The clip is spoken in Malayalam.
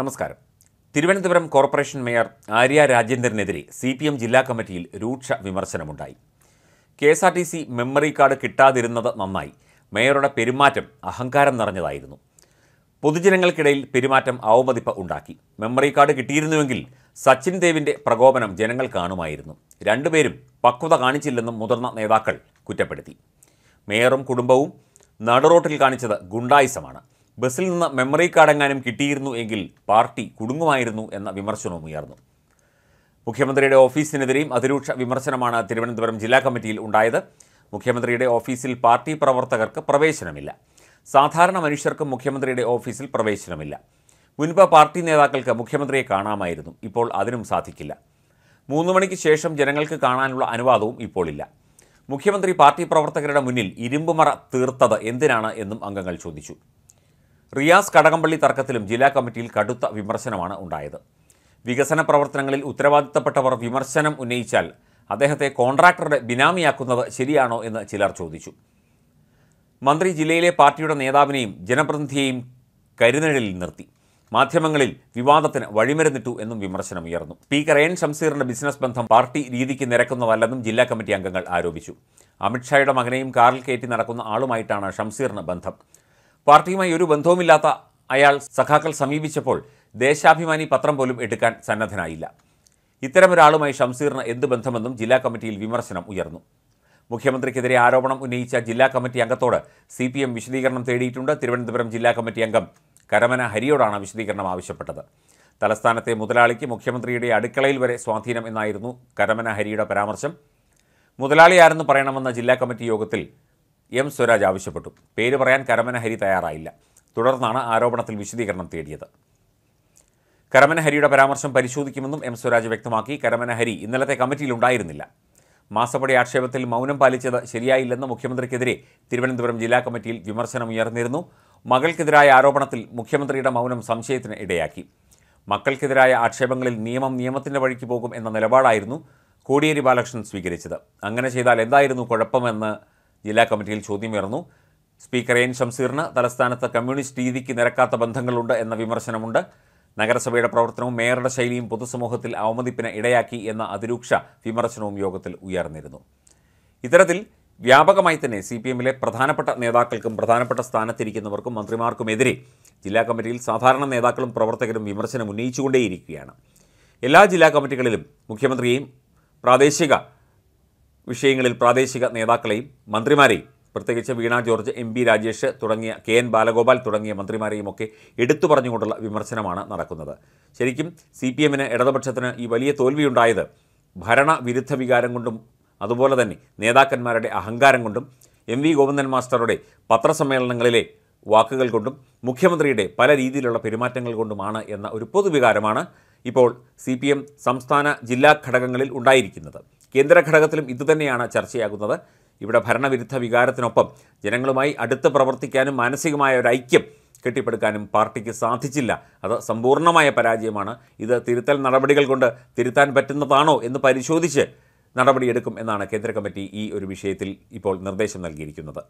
നമസ്കാരം തിരുവനന്തപുരം കോർപ്പറേഷൻ മേയർ ആര്യ രാജേന്ദ്രനെതിരെ സി പി എം ജില്ലാ കമ്മിറ്റിയിൽ രൂക്ഷ വിമർശനമുണ്ടായി K S R T C memory card കിട്ടാതിരുന്നത് നന്നായി മേയറുടെ പെരുമാറ്റം അഹങ്കാരം നിറഞ്ഞതായിരുന്നു പൊതുജനങ്ങൾക്കിടയിൽ പെരുമാറ്റം അവമതിപ്പ് ഉണ്ടാക്കി മെമ്മറി കാർഡ് കിട്ടിയിരുന്നുവെങ്കിൽ സച്ചിൻ ദേവിൻ്റെ പ്രകോപനം ജനങ്ങൾ കാണുമായിരുന്നു രണ്ടുപേരും പക്വത കാണിച്ചില്ലെന്നും മുതിർന്ന നേതാക്കൾ കുറ്റപ്പെടുത്തി മേയറും കുടുംബവും നടുറോട്ടിൽ കാണിച്ചത് ഗുണ്ടായിസമാണ് ബസ്സിൽ നിന്ന് മെമ്മറി കാർഡ് എങ്ങാനും കിട്ടിയിരുന്നു എങ്കിൽ പാർട്ടി കുടുങ്ങുമായിരുന്നു എന്ന വിമർശനവും ഉയർന്നു മുഖ്യമന്ത്രിയുടെ ഓഫീസിനെതിരെയും അതിരൂക്ഷ വിമർശനമാണ് തിരുവനന്തപുരം ജില്ലാ കമ്മിറ്റിയിൽ ഉണ്ടായത് മുഖ്യമന്ത്രിയുടെ ഓഫീസിൽ പാർട്ടി പ്രവർത്തകർക്ക് പ്രവേശനമില്ല സാധാരണ മനുഷ്യർക്കും മുഖ്യമന്ത്രിയുടെ ഓഫീസിൽ പ്രവേശനമില്ല മുൻപ് പാർട്ടി നേതാക്കൾക്ക് മുഖ്യമന്ത്രിയെ കാണാമായിരുന്നു ഇപ്പോൾ അതിനും സാധിക്കില്ല മൂന്ന് മണിക്ക് ശേഷം ജനങ്ങൾക്ക് കാണാനുള്ള അനുവാദവും ഇപ്പോഴില്ല മുഖ്യമന്ത്രി പാർട്ടി പ്രവർത്തകരുടെ മുന്നിൽ ഇരുമ്പുമറ തീർത്തത് എന്തിനാണ് എന്നും അംഗങ്ങൾ ചോദിച്ചു റിയാസ് കടകംപള്ളി തർക്കത്തിലും ജില്ലാ കമ്മിറ്റിയിൽ കടുത്ത വിമർശനമാണ് ഉണ്ടായത് വികസന പ്രവർത്തനങ്ങളിൽ ഉത്തരവാദിത്തപ്പെട്ടവർ വിമർശനം ഉന്നയിച്ചാൽ അദ്ദേഹത്തെ കോൺട്രാക്ടറുടെ ബിനാമിയാക്കുന്നത് ശരിയാണോ എന്ന് ചിലർ ചോദിച്ചു മന്ത്രി ജില്ലയിലെ പാർട്ടിയുടെ നേതാവിനെയും ജനപ്രതിനിധിയെയും കരുനഴലിൽ നിർത്തി മാധ്യമങ്ങളിൽ വിവാദത്തിന് വഴിമരുന്നിട്ടു എന്നും വിമർശനമുയർന്നു സ്പീക്കർ എൻ ഷംസീറിന്റെ ബിസിനസ് ബന്ധം പാർട്ടി രീതിക്ക് നിരക്കുന്നതല്ലെന്നും ജില്ലാ കമ്മിറ്റി അംഗങ്ങൾ ആരോപിച്ചു അമിത്ഷായുടെ മകനെയും കാറിൽ കയറ്റി നടക്കുന്ന ആളുമായിട്ടാണ് ഷംസീറിന് ബന്ധം പാർട്ടിയുമായി ഒരു ബന്ധവുമില്ലാത്ത അയാൾ സഖാക്കൾ സമീപിച്ചപ്പോൾ ദേശാഭിമാനി പത്രം പോലും എടുക്കാൻ സന്നദ്ധനായില്ല ഇത്തരമൊരാളുമായി ഷംസീറിന് എന്ത് ബന്ധമെന്നും ജില്ലാ കമ്മിറ്റിയിൽ വിമർശനം ഉയർന്നു മുഖ്യമന്ത്രിക്കെതിരെ ആരോപണം ഉന്നയിച്ച ജില്ലാ കമ്മിറ്റി അംഗത്തോട് സി പി എം വിശദീകരണം തേടിയിട്ടുണ്ട് തിരുവനന്തപുരം ജില്ലാ കമ്മിറ്റി അംഗം കരമന ഹരിയോടാണ് വിശദീകരണം ആവശ്യപ്പെട്ടത് തലസ്ഥാനത്തെ മുതലാളിക്ക് മുഖ്യമന്ത്രിയുടെ അടുക്കളയിൽ വരെ സ്വാധീനം എന്നായിരുന്നു കരമന ഹരിയുടെ പരാമർശം മുതലാളിയാരെന്ന് പറയണമെന്ന ജില്ലാ കമ്മിറ്റി യോഗത്തിൽ എം സ്വരാജ് ആവശ്യപ്പെട്ടു പേര് പറയാൻ കരമന ഹരി തയ്യാറായില്ല തുടർന്നാണ് ആരോപണത്തിൽ വിശദീകരണം തേടിയത് കരമന ഹരിയുടെ പരാമർശം പരിശോധിക്കുമെന്നും എം സ്വരാജ് വ്യക്തമാക്കി കരമന ഹരി ഇന്നലത്തെ കമ്മിറ്റിയിലുണ്ടായിരുന്നില്ല മാസപ്പടി ആക്ഷേപത്തിൽ മൗനം പാലിച്ചത് ശരിയായില്ലെന്ന് മുഖ്യമന്ത്രിക്കെതിരെ തിരുവനന്തപുരം ജില്ലാ കമ്മിറ്റിയിൽ വിമർശനമുയർന്നിരുന്നു മകൾക്കെതിരായ ആരോപണത്തിൽ മുഖ്യമന്ത്രിയുടെ മൗനം സംശയത്തിന് ഇടയാക്കി മക്കൾക്കെതിരായ ആക്ഷേപങ്ങളിൽ നിയമം നിയമത്തിൻ്റെ വഴിക്ക് പോകും എന്ന നിലപാടായിരുന്നു കോടിയേരി ബാലകൃഷ്ണൻ സ്വീകരിച്ചത് അങ്ങനെ ചെയ്താൽ എന്തായിരുന്നു കുഴപ്പമെന്ന് ജില്ലാ കമ്മിറ്റിയിൽ ചോദ്യമുയർന്നു സ്പീക്കർ എൻ ഷംസീറിന് തലസ്ഥാനത്ത് കമ്മ്യൂണിസ്റ്റ് രീതിക്ക് നിരക്കാത്ത ബന്ധങ്ങളുണ്ട് എന്ന വിമർശനമുണ്ട് നഗരസഭയുടെ പ്രവർത്തനവും മേയറുടെ ശൈലിയും പൊതുസമൂഹത്തിൽ അവമതിപ്പിന് ഇടയാക്കി എന്ന അതിരൂക്ഷ വിമർശനവും യോഗത്തിൽ ഉയർന്നിരുന്നു ഇത്തരത്തിൽ വ്യാപകമായി തന്നെ സി പി എമ്മിലെ പ്രധാനപ്പെട്ട നേതാക്കൾക്കും പ്രധാനപ്പെട്ട സ്ഥാനത്തിരിക്കുന്നവർക്കും മന്ത്രിമാർക്കുമെതിരെ ജില്ലാ കമ്മിറ്റിയിൽ സാധാരണ നേതാക്കളും പ്രവർത്തകരും വിമർശനം ഉന്നയിച്ചുകൊണ്ടേയിരിക്കുകയാണ് എല്ലാ ജില്ലാ കമ്മിറ്റികളിലും മുഖ്യമന്ത്രിയെയും പ്രാദേശിക വിഷയങ്ങളിൽ പ്രാദേശിക നേതാക്കളെയും മന്ത്രിമാരെയും പ്രത്യേകിച്ച് Veena George M P Rajesh തുടങ്ങിയ കെ എൻ ബാലഗോപാൽ തുടങ്ങിയ ഒക്കെ എടുത്തു പറഞ്ഞുകൊണ്ടുള്ള വിമർശനമാണ് നടക്കുന്നത് ശരിക്കും സി പി എമ്മിന് ഇടതുപക്ഷത്തിന് ഈ വലിയ തോൽവിയുണ്ടായത് ഭരണവിരുദ്ധ വികാരം കൊണ്ടും അതുപോലെ തന്നെ നേതാക്കന്മാരുടെ അഹങ്കാരം കൊണ്ടും എം വി ഗോവിന്ദൻ മാസ്റ്ററുടെ പത്രസമ്മേളനങ്ങളിലെ വാക്കുകൾ കൊണ്ടും മുഖ്യമന്ത്രിയുടെ പല രീതിയിലുള്ള പെരുമാറ്റങ്ങൾ കൊണ്ടുമാണ് എന്ന ഒരു പൊതുവികാരമാണ് ഇപ്പോൾ സി സംസ്ഥാന ജില്ലാ ഘടകങ്ങളിൽ ഉണ്ടായിരിക്കുന്നത് കേന്ദ്ര ഘടകത്തിലും ഇതുതന്നെയാണ് ചർച്ചയാകുന്നത് ഇവിടെ ഭരണവിരുദ്ധ വികാരത്തിനൊപ്പം ജനങ്ങളുമായി അടുത്ത് പ്രവർത്തിക്കാനും മാനസികമായ ഒരു ഐക്യം കെട്ടിപ്പടുക്കാനും പാർട്ടിക്ക് സാധിച്ചില്ല അത് സമ്പൂർണ്ണമായ പരാജയമാണ് ഇത് തിരുത്തൽ നടപടികൾ കൊണ്ട് തിരുത്താൻ പറ്റുന്നതാണോ എന്ന് പരിശോധിച്ച് നടപടിയെടുക്കും എന്നാണ് കേന്ദ്ര കമ്മിറ്റി ഈ ഒരു വിഷയത്തിൽ ഇപ്പോൾ നിർദ്ദേശം നൽകിയിരിക്കുന്നത്